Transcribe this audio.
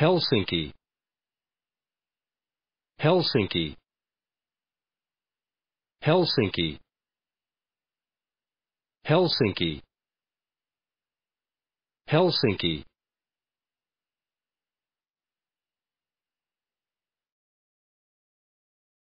Helsinki Helsinki Helsinki Helsinki Helsinki